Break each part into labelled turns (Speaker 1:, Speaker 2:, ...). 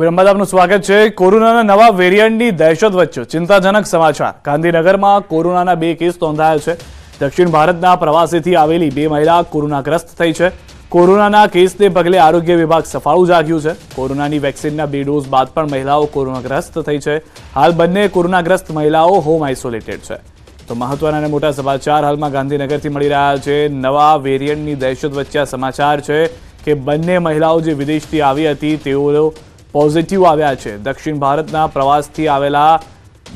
Speaker 1: બ્રહ્માદાપનું સ્વાગત છે કોરોનાના નવા વેરીયન્ટની દહેશત વચ્ચે ચિંતાજનક સમાચાર ગાંધીનગરમાં કોરોનાના બે કેસ નોંધાયા છે દક્ષિણ ભારતના પ્રવાસીથી આવેલી બે મહિલા કોરોનાગ્રસ્ત થઈ છે કોરોનાના કેસ દેખ્લે આરોગ્ય વિભાગ સફાળુ જગ્યું છે કોરોનાની વેક્સિનના બી ડોઝ બાદ પર મહિલાઓ કોરોનાગ્રસ્ત થઈ છે હાલ બંને કોરોનાગ્રસ્ત મહિલાઓ હોમ આઇસોલેટેડ છે તો મહત્વના અને મોટા સમાચાર હાલમાં ગાંધીનગરથી મળી રહ્યા છે નવા વેરીયન્ટની દહેશત વચ્ચે સમાચાર છે કે બંને મહિલાઓ જે વિદેશથી આવી હતી તેઓ પોઝિટિવ આવ્યા છે દક્ષિણ ભારતના પ્રવાસથી આવેલા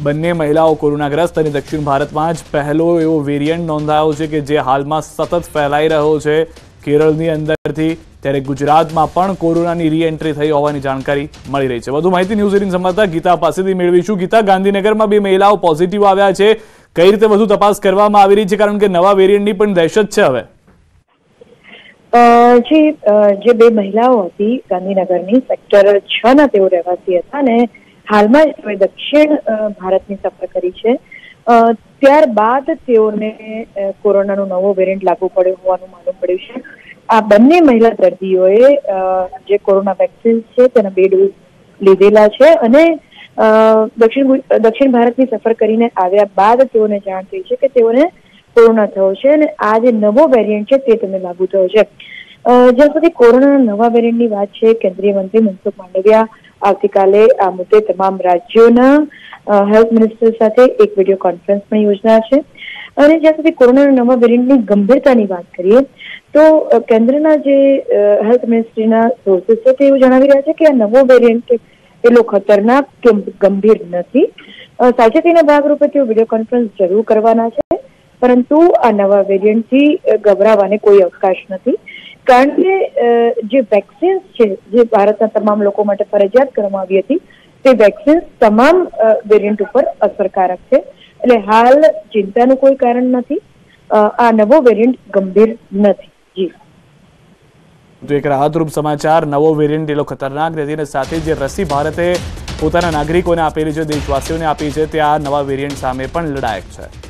Speaker 1: બંને મહિલાઓ કોરોનાગ્રસ્ત અને દક્ષિણ ભારતમાં જ પહેલો એવો વેરિયન્ટ નોંધાયો છે કે જે હાલમાં સતત ફેલાઈ રહ્યો છે કેરળની અંદરથી ત્યારે ગુજરાતમાં પણ કોરોનાની રીએન્ટ્રી થઈ હોવાની જાણકારી મળી રહી છે વધુ માહિતી ન્યૂઝ એટીન સંવાદદાતા ગીતા પાસેથી મેળવીશું ગીતા ગાંધીનગરમાં બે મહિલાઓ પોઝિટિવ આવ્યા છે કઈ રીતે વધુ તપાસ કરવામાં આવી રહી છે કારણ કે નવા વેરિયન્ટની પણ દહેશત છે હવે
Speaker 2: જે જે બે મહિલાઓ હતી ગાંધીનગરની સેક્ટર છ ના તેઓ રહેવાસી હતા અને હાલમાં જ તેઓએ દક્ષિણ ભારતની સફર કરી છે ત્યારબાદ તેઓને કોરોનાનો નવો વેરિયન્ટ લાગુ પડ્યો હોવાનું માલુમ પડ્યું છે આ બંને મહિલા દર્દીઓએ જે કોરોના વેક્સિન છે તેના બે ડોઝ લીધેલા છે અને દક્ષિણ દક્ષિણ ભારતની સફર કરીને આવ્યા બાદ તેઓને જાણ થઈ છે કે તેઓને કોરોના થયો છે અને આ જે નવો વેરિયન્ટ છે તે તમને લાગુ થયો છે જ્યાં સુધી કોરોના નવા વેરિયન્ટની વાત છે કેન્દ્રીય મંત્રી મનસુખ માંડવિયા આવતીકાલે આ મુદ્દે તમામ રાજ્યોના હેલ્થ મિનિસ્ટર સાથે એક વિડીયો કોન્ફરન્સ પણ યોજના છે અને જ્યાં સુધી કોરોનાના નવા વેરિયન્ટની ગંભીરતાની વાત કરીએ તો કેન્દ્રના જે હેલ્થ મિનિસ્ટ્રીના સોર્સિસ છે તે એવું જણાવી રહ્યા છે કે આ નવો વેરિયન્ટ એટલો ખતરનાક કે ગંભીર નથી સાવચેતીના ભાગરૂપે તેઓ વિડીયો કોન્ફરન્સ જરૂર કરવાના છે પરંતુ આ નવા વેરિયન્ટથી ગભરાવાને કોઈ અવકાશ નથી કારણ કે જે વેક્સિન્સ છે જે ભારતના તમામ લોકો માટે ફરજિયાત કરવામાં આવી હતી તે વેક્સિન્સ તમામ વેરિયન્ટ ઉપર અસરકારક છે એટલે હાલ ચિંતાનું કોઈ કારણ નથી આ નવો વેરિયન્ટ ગંભીર નથી જી
Speaker 1: તો એક રાહતરૂપ સમાચાર નવો વેરિયન્ટ એટલો ખતરનાક નથી અને સાથે જે રસી ભારતે પોતાના નાગરિકોને આપેલી છે દેશવાસીઓને આપી છે તે આ નવા વેરિયન્ટ સામે પણ લડાયક છે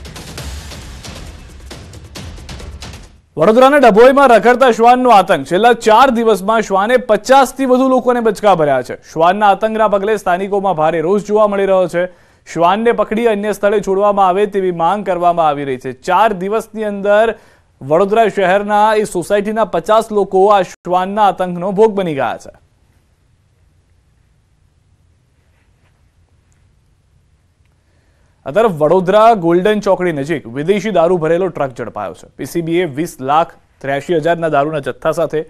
Speaker 1: વડોદરાના ડભોઈમાં રખડતા શ્વાનનો આતંક છેલ્લા ચાર દિવસમાં શ્વાને પચાસથી વધુ લોકોને બચકા ભર્યા છે શ્વાનના આતંકના પગલે સ્થાનિકોમાં ભારે રોષ જોવા મળી રહ્યો છે શ્વાનને પકડી અન્ય સ્થળે છોડવામાં આવે તેવી માંગ કરવામાં આવી રહી છે ચાર દિવસની અંદર વડોદરા શહેરના એ સોસાયટીના પચાસ લોકો આ શ્વાનના આતંકનો ભોગ બની ગયા છે આ તરફ વડોદરા ગોલ્ડન ચોકડી નજીક વિદેશી દારૂ ભરેલો ટ્રક ઝડપાયો છે પીસીબીએ વીસ લાખ ત્ર્યાસી હજારના દારૂના જથ્થા સાથે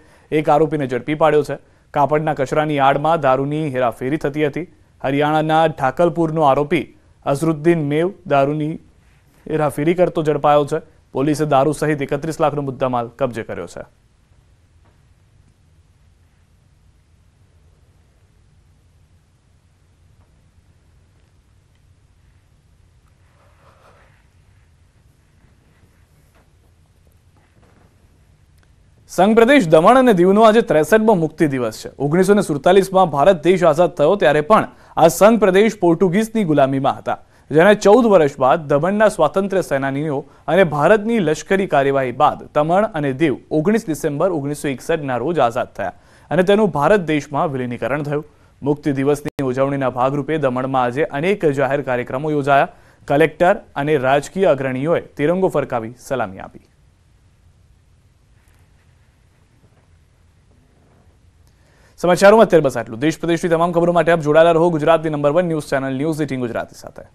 Speaker 1: એક આરોપીને ઝડપી પાડ્યો છે કાપડના કચરાની આડમાં દારૂની હેરાફેરી થતી હતી હરિયાણાના ઢાકલપુરનો આરોપી અઝરુદ્દીન મેવ દારૂની હેરાફેરી કરતો ઝડપાયો છે પોલીસે દારૂ સહિત એકત્રીસ લાખનો મુદ્દામાલ કબજે કર્યો છે સંઘ પ્રદેશ દમણ અને દીવનો આજે ત્રેસઠમો મુક્તિ દિવસ છે ઓગણીસો ને સુડતાલીસમાં ભારત દેશ આઝાદ થયો ત્યારે પણ આ સંઘ પ્રદેશ પોર્ટુગીઝની ગુલામીમાં હતા જેના ચૌદ વર્ષ બાદ દમણના સ્વાતંત્ર્ય સેનાનીઓ અને ભારતની લશ્કરી કાર્યવાહી બાદ દમણ અને દીવ ઓગણીસ ડિસેમ્બર ઓગણીસો એકસઠના રોજ આઝાદ થયા અને તેનું ભારત દેશમાં વિલીનીકરણ થયું મુક્તિ દિવસની ઉજવણીના ભાગરૂપે દમણમાં આજે અનેક જાહેર કાર્યક્રમો યોજાયા કલેક્ટર અને રાજકીય અગ્રણીઓએ તિરંગો ફરકાવી સલામી આપી સમાચારોમાં અત્યારે બસ આટલું દેશ પ્રદેશની તમામ ખબરો માટે આપ જોડાયેલા રહો ગુજરાતની number one news channel news eighteen Gujarati સાથે